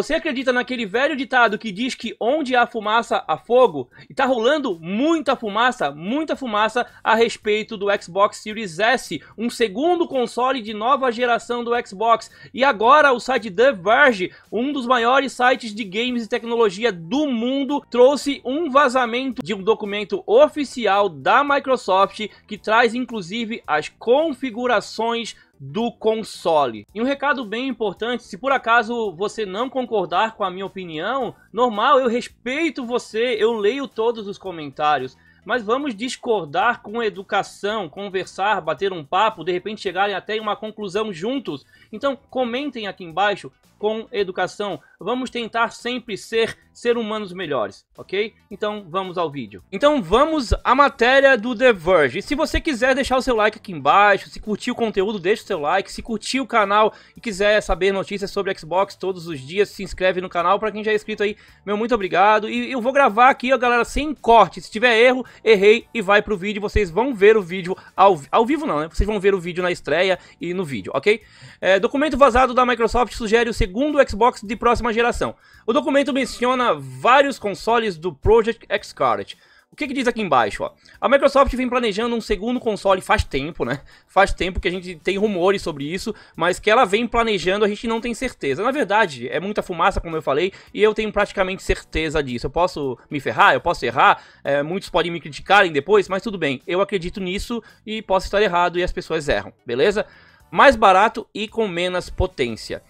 Você acredita naquele velho ditado que diz que onde há fumaça, há fogo? E tá rolando muita fumaça, muita fumaça a respeito do Xbox Series S, um segundo console de nova geração do Xbox. E agora o site The Verge, um dos maiores sites de games e tecnologia do mundo, trouxe um vazamento de um documento oficial da Microsoft que traz inclusive as configurações do console. E um recado bem importante, se por acaso você não concordar com a minha opinião, normal, eu respeito você, eu leio todos os comentários mas vamos discordar com educação, conversar, bater um papo, de repente chegarem até uma conclusão juntos. Então comentem aqui embaixo com educação vamos tentar sempre ser ser humanos melhores, ok? Então vamos ao vídeo. Então vamos à matéria do The Verge. se você quiser deixar o seu like aqui embaixo, se curtiu o conteúdo, deixa o seu like. Se curtiu o canal e quiser saber notícias sobre Xbox todos os dias, se inscreve no canal. Para quem já é inscrito aí, meu muito obrigado. E eu vou gravar aqui, ó, galera, sem corte. Se tiver erro, errei e vai pro vídeo. Vocês vão ver o vídeo ao, ao vivo não, né? Vocês vão ver o vídeo na estreia e no vídeo, ok? É, documento vazado da Microsoft sugere o segundo Xbox de próxima geração. O documento menciona vários consoles do Project X-Card. O que, que diz aqui embaixo? Ó? A Microsoft vem planejando um segundo console faz tempo, né? Faz tempo que a gente tem rumores sobre isso, mas que ela vem planejando, a gente não tem certeza. Na verdade, é muita fumaça, como eu falei, e eu tenho praticamente certeza disso. Eu posso me ferrar, eu posso errar, é, muitos podem me criticarem depois, mas tudo bem. Eu acredito nisso e posso estar errado e as pessoas erram, beleza? mais barato e com menos potência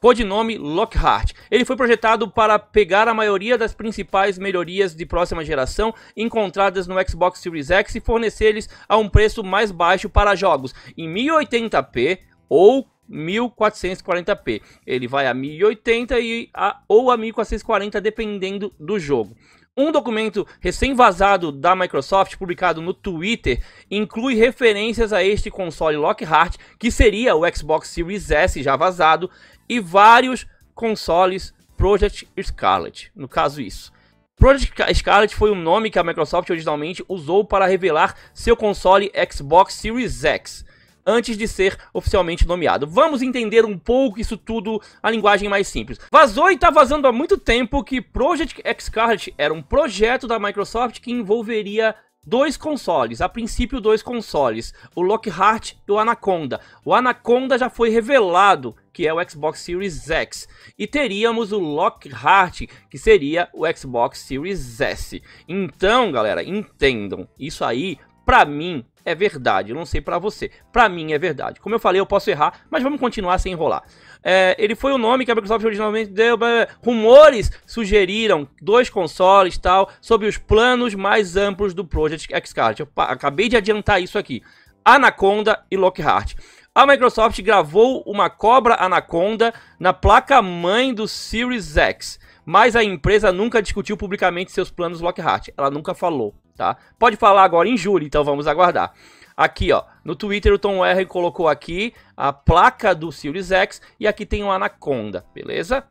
codinome Lockhart. Ele foi projetado para pegar a maioria das principais melhorias de próxima geração encontradas no Xbox Series X e fornecer-lhes a um preço mais baixo para jogos em 1080p ou 1440p. Ele vai a 1080 e a, ou a 1440 dependendo do jogo. Um documento recém-vazado da Microsoft, publicado no Twitter, inclui referências a este console Lockhart, que seria o Xbox Series S já vazado, e vários consoles Project Scarlet, no caso isso. Project Scarlet foi o nome que a Microsoft originalmente usou para revelar seu console Xbox Series X antes de ser oficialmente nomeado. Vamos entender um pouco isso tudo, a linguagem mais simples. Vazou e tá vazando há muito tempo que Project Scarlet era um projeto da Microsoft que envolveria dois consoles, a princípio dois consoles, o Lockhart e o Anaconda. O Anaconda já foi revelado que é o Xbox Series X, e teríamos o Lockhart, que seria o Xbox Series S. Então, galera, entendam, isso aí para mim é verdade. Eu não sei para você. Para mim é verdade. Como eu falei, eu posso errar, mas vamos continuar sem enrolar. É, ele foi o nome que a Microsoft originalmente deu. Rumores sugeriram dois consoles tal sobre os planos mais amplos do Project Xcard. Eu acabei de adiantar isso aqui. Anaconda e Lockhart. A Microsoft gravou uma cobra Anaconda na placa-mãe do Series X, mas a empresa nunca discutiu publicamente seus planos Lockhart. Ela nunca falou tá? Pode falar agora em julho, então vamos aguardar. Aqui, ó, no Twitter o Tom R colocou aqui a placa do Series X e aqui tem o Anaconda, beleza?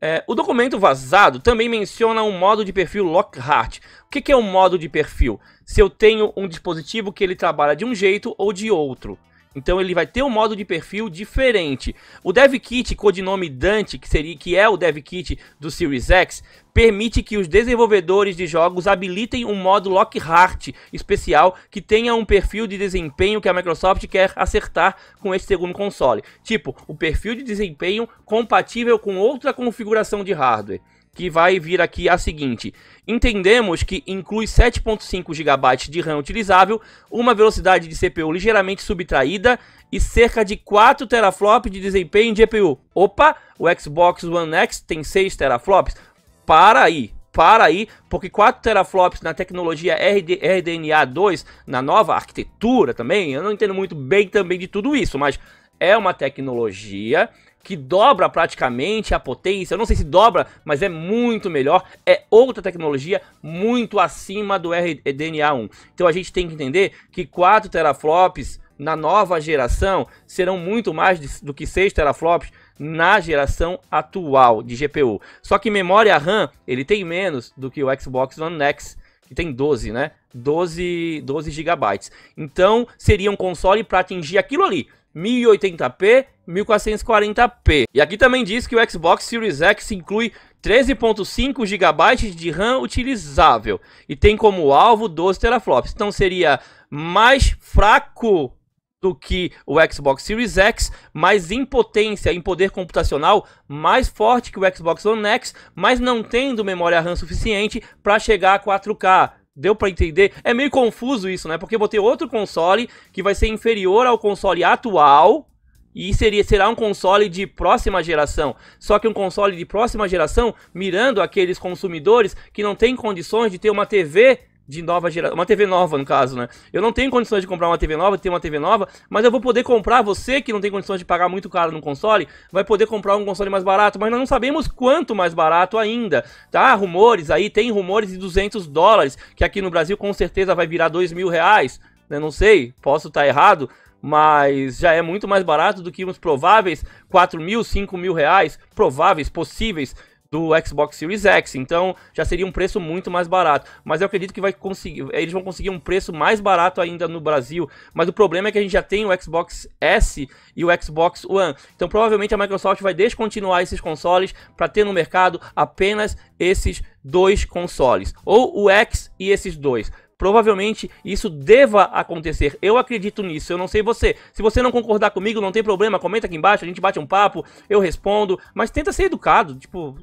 É, o documento vazado também menciona um modo de perfil Lockhart. O que, que é um modo de perfil? Se eu tenho um dispositivo que ele trabalha de um jeito ou de outro, então ele vai ter um modo de perfil diferente. O DevKit, codinome Dante, que seria que é o DevKit do Series X, permite que os desenvolvedores de jogos habilitem um modo Lockhart especial que tenha um perfil de desempenho que a Microsoft quer acertar com este segundo console. Tipo, o perfil de desempenho compatível com outra configuração de hardware que vai vir aqui a seguinte. Entendemos que inclui 7.5 GB de RAM utilizável, uma velocidade de CPU ligeiramente subtraída e cerca de 4 teraflops de desempenho em GPU. Opa, o Xbox One X tem 6 teraflops? Para aí, para aí, porque 4 teraflops na tecnologia RD, RDNA 2, na nova arquitetura também, eu não entendo muito bem também de tudo isso, mas é uma tecnologia que dobra praticamente a potência, eu não sei se dobra, mas é muito melhor, é outra tecnologia muito acima do RDNA1. Então a gente tem que entender que 4 teraflops na nova geração serão muito mais do que 6 teraflops na geração atual de GPU. Só que memória RAM, ele tem menos do que o Xbox One X, que tem 12, né? 12, 12 gigabytes. Então, seria um console para atingir aquilo ali. 1080p 1440p. E aqui também diz que o Xbox Series X inclui 13.5 GB de RAM utilizável e tem como alvo 12 teraflops. Então seria mais fraco do que o Xbox Series X, mas em potência, em poder computacional, mais forte que o Xbox One X, mas não tendo memória RAM suficiente para chegar a 4K. Deu para entender? É meio confuso isso, né? Porque eu vou ter outro console que vai ser inferior ao console atual e seria, será um console de próxima geração. Só que um console de próxima geração mirando aqueles consumidores que não têm condições de ter uma TV de nova geração, uma TV nova no caso, né? Eu não tenho condições de comprar uma TV nova, ter uma TV nova, mas eu vou poder comprar, você que não tem condições de pagar muito caro no console, vai poder comprar um console mais barato, mas nós não sabemos quanto mais barato ainda, tá? Rumores aí, tem rumores de 200 dólares, que aqui no Brasil com certeza vai virar 2 mil reais, né? Não sei, posso estar tá errado, mas já é muito mais barato do que uns prováveis 4 mil, 5 mil reais, prováveis, possíveis do Xbox Series X. Então já seria um preço muito mais barato. Mas eu acredito que vai conseguir, eles vão conseguir um preço mais barato ainda no Brasil. Mas o problema é que a gente já tem o Xbox S e o Xbox One. Então provavelmente a Microsoft vai descontinuar esses consoles para ter no mercado apenas esses dois consoles, ou o X e esses dois provavelmente isso deva acontecer. Eu acredito nisso, eu não sei você. Se você não concordar comigo, não tem problema, comenta aqui embaixo, a gente bate um papo, eu respondo, mas tenta ser educado, tipo,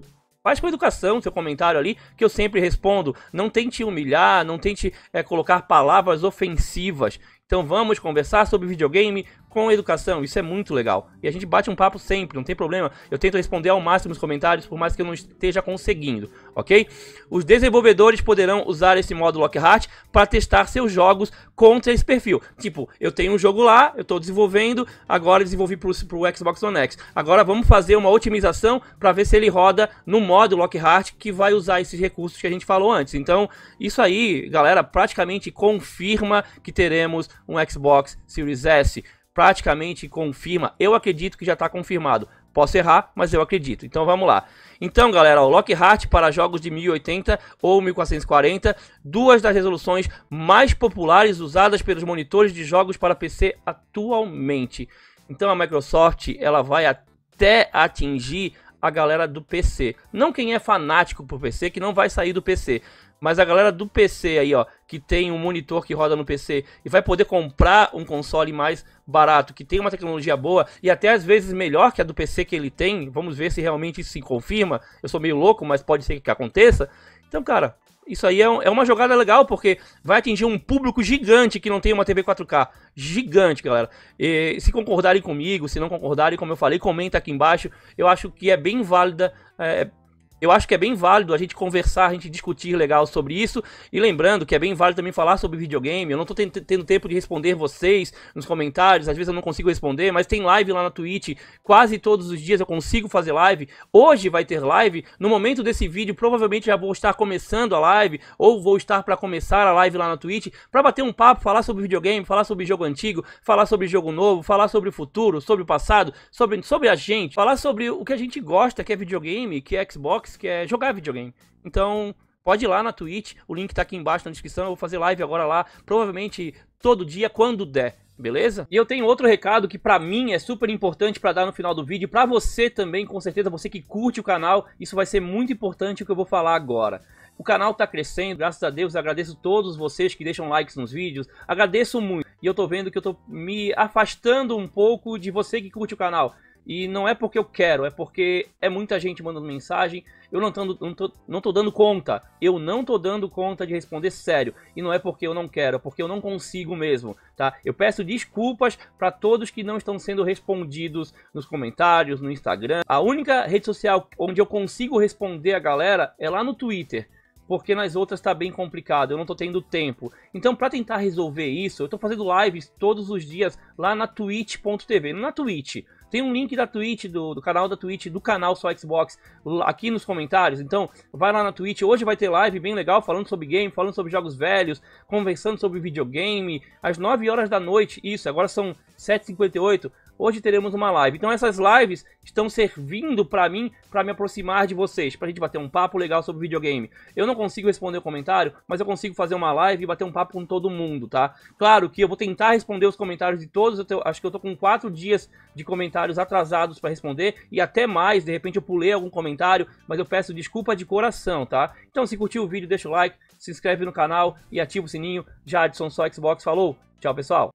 Faz com educação seu comentário ali, que eu sempre respondo. Não tente humilhar, não tente é, colocar palavras ofensivas. Então vamos conversar sobre videogame, com educação. Isso é muito legal. E a gente bate um papo sempre, não tem problema. Eu tento responder ao máximo os comentários, por mais que eu não esteja conseguindo, ok? Os desenvolvedores poderão usar esse modo Lockhart para testar seus jogos contra esse perfil. Tipo, eu tenho um jogo lá, eu estou desenvolvendo, agora desenvolvi para o Xbox One X. Agora vamos fazer uma otimização para ver se ele roda no modo Lockhart que vai usar esses recursos que a gente falou antes. Então, isso aí, galera, praticamente confirma que teremos um Xbox Series S praticamente confirma. Eu acredito que já está confirmado. Posso errar, mas eu acredito. Então vamos lá. Então, galera, o Lockhart para jogos de 1080 ou 1440, duas das resoluções mais populares usadas pelos monitores de jogos para PC atualmente. Então a Microsoft, ela vai até atingir a galera do PC. Não quem é fanático por PC, que não vai sair do PC, mas a galera do PC aí, ó, que tem um monitor que roda no PC e vai poder comprar um console mais barato, que tem uma tecnologia boa e até às vezes melhor que a do PC que ele tem, vamos ver se realmente isso se confirma. Eu sou meio louco, mas pode ser que aconteça. Então, cara, isso aí é, um, é, uma jogada legal, porque vai atingir um público gigante que não tem uma TV 4K. Gigante, galera. E, se concordarem comigo, se não concordarem, como eu falei, comenta aqui embaixo. Eu acho que é bem válida é, eu acho que é bem válido a gente conversar, a gente discutir legal sobre isso. E lembrando que é bem válido também falar sobre videogame. Eu não tô tendo tempo de responder vocês nos comentários, às vezes eu não consigo responder, mas tem live lá na Twitch. Quase todos os dias eu consigo fazer live. Hoje vai ter live. No momento desse vídeo, provavelmente já vou estar começando a live, ou vou estar para começar a live lá na Twitch, para bater um papo, falar sobre videogame, falar sobre jogo antigo, falar sobre jogo novo, falar sobre o futuro, sobre o passado, sobre, sobre a gente, falar sobre o que a gente gosta, que é videogame, que é Xbox Xbox, que é jogar videogame. Então, pode ir lá na Twitch, o link tá aqui embaixo na descrição, eu vou fazer live agora lá, provavelmente todo dia quando der. Beleza? E eu tenho outro recado que para mim é super importante para dar no final do vídeo, para você também, com certeza, você que curte o canal, isso vai ser muito importante o que eu vou falar agora. O canal tá crescendo, graças a Deus, agradeço todos vocês que deixam likes nos vídeos, agradeço muito. E eu tô vendo que eu tô me afastando um pouco de você que curte o canal. E não é porque eu quero, é porque é muita gente mandando mensagem, eu não, tô, não, tô, não tô dando conta. Eu não tô dando conta de responder sério. E não é porque eu não quero, é porque eu não consigo mesmo, tá? Eu peço desculpas para todos que não estão sendo respondidos nos comentários, no Instagram. A única rede social onde eu consigo responder a galera é lá no Twitter porque nas outras tá bem complicado, eu não tô tendo tempo. Então, para tentar resolver isso, eu tô fazendo lives todos os dias lá na twitch.tv, na Twitch, tem um link da Twitch, do, do canal da Twitch, do canal Só Xbox, aqui nos comentários. Então, vai lá na Twitch. Hoje vai ter live bem legal falando sobre game, falando sobre jogos velhos, conversando sobre videogame, às 9 horas da noite. Isso, agora são 7h58. Hoje teremos uma live. Então, essas lives estão servindo para mim para me aproximar de vocês, pra gente bater um papo legal sobre videogame. Eu não consigo responder o comentário, mas eu consigo fazer uma live e bater um papo com todo mundo, tá? Claro que eu vou tentar responder os comentários de todos, eu acho que eu tô com quatro dias de comentários atrasados para responder e até mais, de repente eu pulei algum comentário, mas eu peço desculpa de coração, tá? Então se curtiu o vídeo, deixa o like, se inscreve no canal e ativa o sininho. Já Jadson só Xbox falou. Tchau, pessoal.